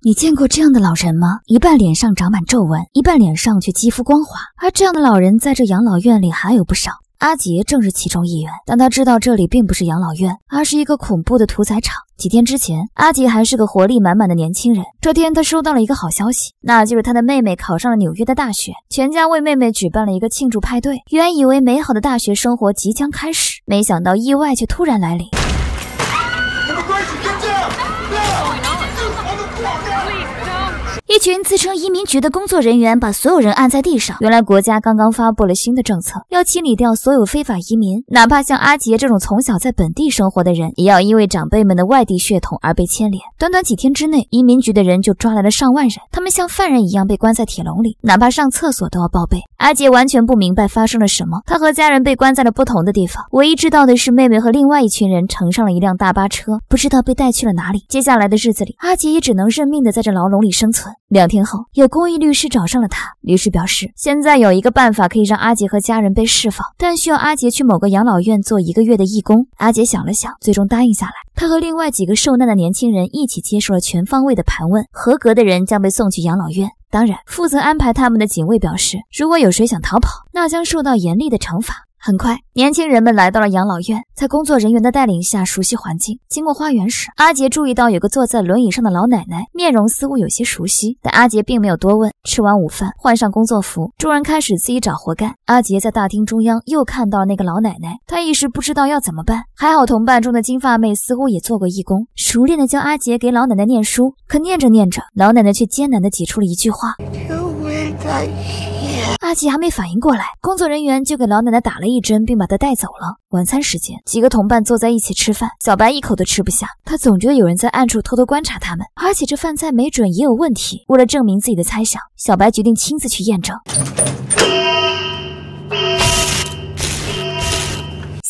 你见过这样的老人吗？一半脸上长满皱纹，一半脸上却肌肤光滑。而这样的老人在这养老院里还有不少。阿杰正是其中一员。但他知道这里并不是养老院，而是一个恐怖的屠宰场。几天之前，阿杰还是个活力满满的年轻人。这天，他收到了一个好消息，那就是他的妹妹考上了纽约的大学。全家为妹妹举办了一个庆祝派对。原以为美好的大学生活即将开始，没想到意外却突然来临。一群自称移民局的工作人员把所有人按在地上。原来国家刚刚发布了新的政策，要清理掉所有非法移民，哪怕像阿杰这种从小在本地生活的人，也要因为长辈们的外地血统而被牵连。短短几天之内，移民局的人就抓来了上万人，他们像犯人一样被关在铁笼里，哪怕上厕所都要报备。阿杰完全不明白发生了什么，他和家人被关在了不同的地方。唯一知道的是，妹妹和另外一群人乘上了一辆大巴车，不知道被带去了哪里。接下来的日子里，阿杰也只能认命的在这牢笼里生存。两天后，有公益律师找上了他。律师表示，现在有一个办法可以让阿杰和家人被释放，但需要阿杰去某个养老院做一个月的义工。阿杰想了想，最终答应下来。他和另外几个受难的年轻人一起接受了全方位的盘问，合格的人将被送去养老院。当然，负责安排他们的警卫表示，如果有谁想逃跑，那将受到严厉的惩罚。很快，年轻人们来到了养老院，在工作人员的带领下熟悉环境。经过花园时，阿杰注意到有个坐在轮椅上的老奶奶，面容似乎有些熟悉，但阿杰并没有多问。吃完午饭，换上工作服，众人开始自己找活干。阿杰在大厅中央又看到了那个老奶奶，他一时不知道要怎么办。还好同伴中的金发妹似乎也做过义工，熟练地教阿杰给老奶奶念书。可念着念着，老奶奶却艰难地挤出了一句话：“就为在一阿奇还没反应过来，工作人员就给老奶奶打了一针，并把她带走了。晚餐时间，几个同伴坐在一起吃饭，小白一口都吃不下。他总觉得有人在暗处偷偷观察他们，而且这饭菜没准也有问题。为了证明自己的猜想，小白决定亲自去验证。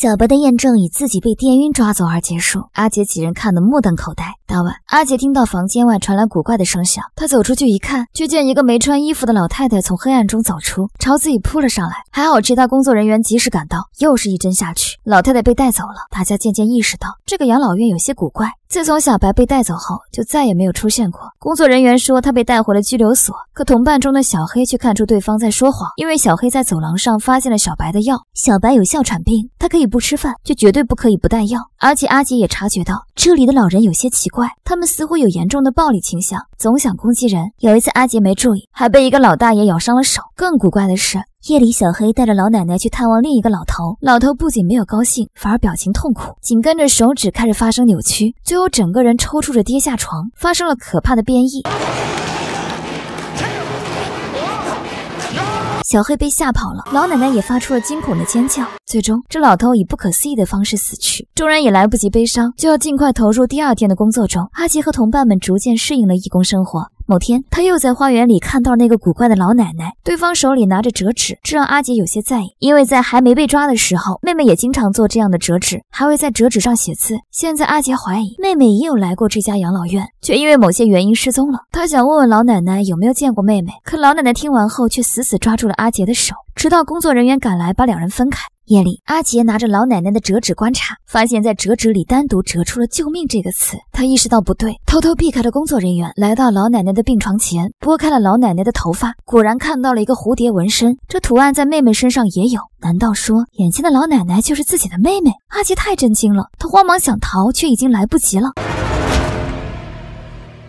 小白的验证以自己被电晕抓走而结束。阿杰几人看得目瞪口呆。当晚，阿杰听到房间外传来古怪的声响，他走出去一看，却见一个没穿衣服的老太太从黑暗中走出，朝自己扑了上来。还好其他工作人员及时赶到，又是一针下去，老太太被带走了。大家渐渐意识到，这个养老院有些古怪。自从小白被带走后，就再也没有出现过。工作人员说他被带回了拘留所，可同伴中的小黑却看出对方在说谎，因为小黑在走廊上发现了小白的药。小白有哮喘病，他可以不吃饭，却绝对不可以不带药。而且阿杰也察觉到这里的老人有些奇怪，他们似乎有严重的暴力倾向，总想攻击人。有一次阿杰没注意，还被一个老大爷咬伤了手。更古怪的是。夜里，小黑带着老奶奶去探望另一个老头。老头不仅没有高兴，反而表情痛苦，紧跟着手指开始发生扭曲，最后整个人抽搐着跌下床，发生了可怕的变异。小黑被吓跑了，老奶奶也发出了惊恐的尖叫。最终，这老头以不可思议的方式死去。众人也来不及悲伤，就要尽快投入第二天的工作中。阿杰和同伴们逐渐适应了义工生活。某天，他又在花园里看到那个古怪的老奶奶，对方手里拿着折纸，这让阿杰有些在意。因为在还没被抓的时候，妹妹也经常做这样的折纸，还会在折纸上写字。现在阿杰怀疑妹妹也有来过这家养老院，却因为某些原因失踪了。他想问问老奶奶有没有见过妹妹，可老奶奶听完后却死死抓住了阿杰的手，直到工作人员赶来把两人分开。夜里，阿杰拿着老奶奶的折纸观察，发现，在折纸里单独折出了“救命”这个词。他意识到不对，偷偷避开了工作人员，来到老奶奶的病床前，拨开了老奶奶的头发，果然看到了一个蝴蝶纹身。这图案在妹妹身上也有，难道说，眼前的老奶奶就是自己的妹妹？阿杰太震惊了，他慌忙想逃，却已经来不及了。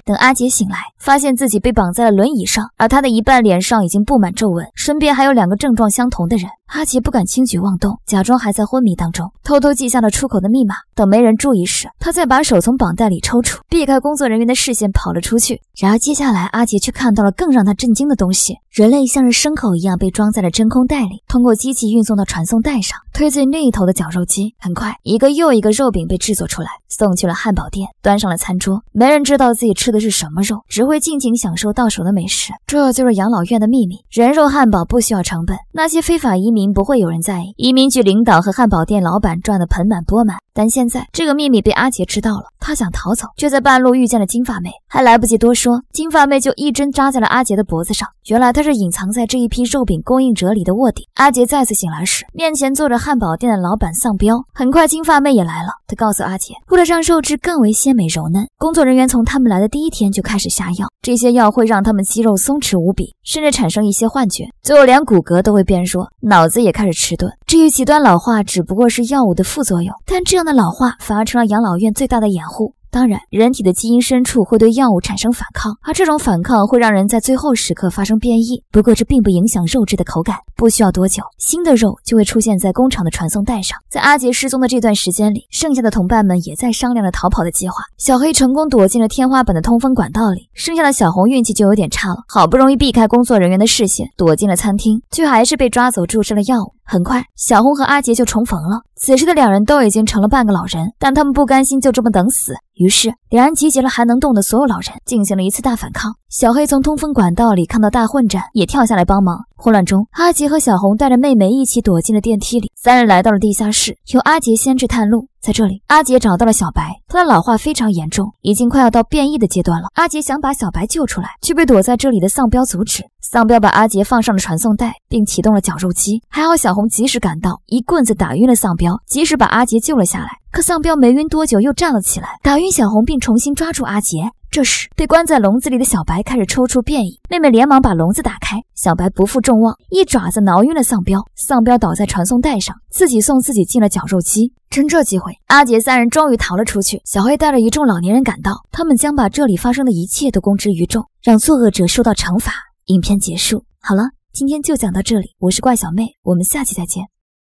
等阿杰醒来，发现自己被绑在了轮椅上，而他的一半脸上已经布满皱纹，身边还有两个症状相同的人。阿杰不敢轻举妄动，假装还在昏迷当中，偷偷记下了出口的密码。等没人注意时，他再把手从绑带里抽出，避开工作人员的视线，跑了出去。然而，接下来阿杰却看到了更让他震惊的东西：人类像是牲口一样被装在了真空袋里，通过机器运送到传送带上，推进另一头的绞肉机。很快，一个又一个肉饼被制作出来，送去了汉堡店，端上了餐桌。没人知道自己吃的是什么肉，只会尽情享受到手的美食。这就是养老院的秘密：人肉汉堡不需要成本，那些非法移民。不会有人在意。移民局领导和汉堡店老板赚得盆满钵满，但现在这个秘密被阿杰知道了。他想逃走，却在半路遇见了金发妹，还来不及多说，金发妹就一针扎在了阿杰的脖子上。原来她是隐藏在这一批肉饼供应者里的卧底。阿杰再次醒来时，面前坐着汉堡店的老板丧彪。很快，金发妹也来了。她告诉阿杰，为了让肉质更为鲜美柔嫩，工作人员从他们来的第一天就开始下药。这些药会让他们肌肉松弛无比，甚至产生一些幻觉，最后连骨骼都会变弱，脑子也开始迟钝。至于极端老化，只不过是药物的副作用。但这样的老化反而成了养老院最大的掩护。当然，人体的基因深处会对药物产生反抗，而这种反抗会让人在最后时刻发生变异。不过这并不影响肉质的口感，不需要多久，新的肉就会出现在工厂的传送带上。在阿杰失踪的这段时间里，剩下的同伴们也在商量着逃跑的计划。小黑成功躲进了天花板的通风管道里，剩下的小红运气就有点差了，好不容易避开工作人员的视线，躲进了餐厅，却还是被抓走，注射了药物。很快，小红和阿杰就重逢了。此时的两人都已经成了半个老人，但他们不甘心就这么等死，于是两人集结了还能动的所有老人，进行了一次大反抗。小黑从通风管道里看到大混战，也跳下来帮忙。混乱中，阿杰和小红带着妹妹一起躲进了电梯里。三人来到了地下室，由阿杰先去探路。在这里，阿杰找到了小白，他的老化非常严重，已经快要到变异的阶段了。阿杰想把小白救出来，却被躲在这里的丧彪阻止。丧彪把阿杰放上了传送带，并启动了绞肉机。还好小红及时赶到，一棍子打晕了丧彪，及时把阿杰救了下来。可丧彪没晕多久，又站了起来，打晕小红，并重新抓住阿杰。这时，被关在笼子里的小白开始抽搐变异，妹妹连忙把笼子打开。小白不负众望，一爪子挠晕了丧彪，丧彪倒在传送带上，自己送自己进了绞肉机。趁这机会，阿杰三人终于逃了出去。小黑带着一众老年人赶到，他们将把这里发生的一切都公之于众，让作恶者受到惩罚。影片结束。好了，今天就讲到这里，我是怪小妹，我们下期再见。